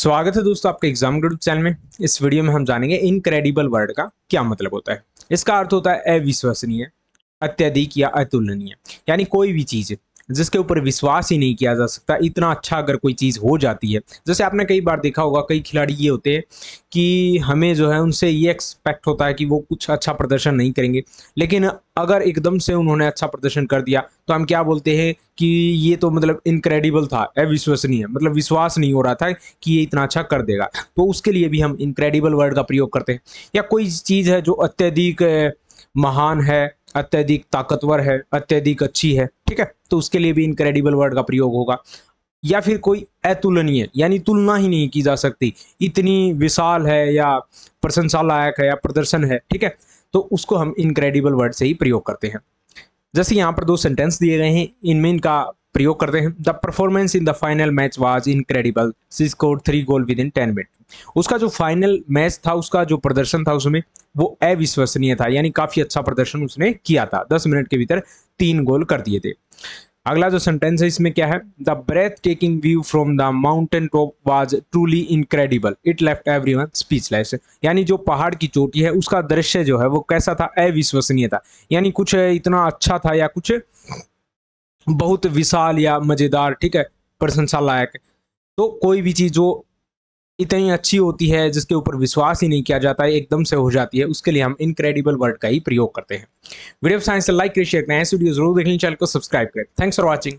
स्वागत है दोस्तों आपके एग्जाम ग्रुप चैनल में इस वीडियो में हम जानेंगे इनक्रेडिबल वर्ड का क्या मतलब होता है इसका अर्थ होता है अविश्वसनीय अत्यधिक या अतुलनीय यानी कोई भी चीज़ जिसके ऊपर विश्वास ही नहीं किया जा सकता इतना अच्छा अगर कोई चीज़ हो जाती है जैसे आपने कई बार देखा होगा कई खिलाड़ी ये होते हैं कि हमें जो है उनसे ये एक्सपेक्ट होता है कि वो कुछ अच्छा प्रदर्शन नहीं करेंगे लेकिन अगर एकदम से उन्होंने अच्छा प्रदर्शन कर दिया तो हम क्या बोलते हैं कि ये तो मतलब इनक्रेडिबल था अविश्वसनीय मतलब विश्वास नहीं हो रहा था कि ये इतना अच्छा कर देगा तो उसके लिए भी हम इनक्रेडिबल वर्ड का प्रयोग करते हैं या कोई चीज़ है जो अत्यधिक महान है अत्यधिक ताकतवर है अत्यधिक अच्छी है ठीक है तो उसके लिए भी इनक्रेडिबल वर्ड का प्रयोग होगा या फिर कोई अतुलनीय यानी तुलना ही नहीं की जा सकती इतनी विशाल है या प्रशंसा लायक है या प्रदर्शन है ठीक है तो उसको हम इनक्रेडिबल वर्ड से ही प्रयोग करते हैं जैसे यहाँ पर दो सेंटेंस दिए गए हैं इनमें इनका प्रयोग करते हैं the performance in the final match was incredible she score three goal within ten minute उसका जो फाइनल मैच था उसका जो प्रदर्शन था उसमें वो अविश्वसनीय था यानी काफी अच्छा प्रदर्शन उसने किया था दस मिनट के भीतर तीन गोल कर दिए थे अगला जो सेंटेंस है इसमें क्या है the breathtaking view from the mountain top was truly incredible it left everyone speechless यानी जो पहाड़ की चोटी है उसका दृश्य जो है वो कैसा था अविश्वसनीय था यानी कुछ इतना अच्छा था या कुछ बहुत विशाल या मज़ेदार ठीक है प्रशंसा लायक तो कोई भी चीज़ जो इतनी अच्छी होती है जिसके ऊपर विश्वास ही नहीं किया जाता है एकदम से हो जाती है उसके लिए हम इनक्रेडिबल वर्ड का ही प्रयोग करते हैं वीडियो साइंस से लाइक करें शेयर करें ऐसे वीडियो जरूर देखें चैनल को सब्सक्राइब करें थैंक्स फॉर वॉचिंग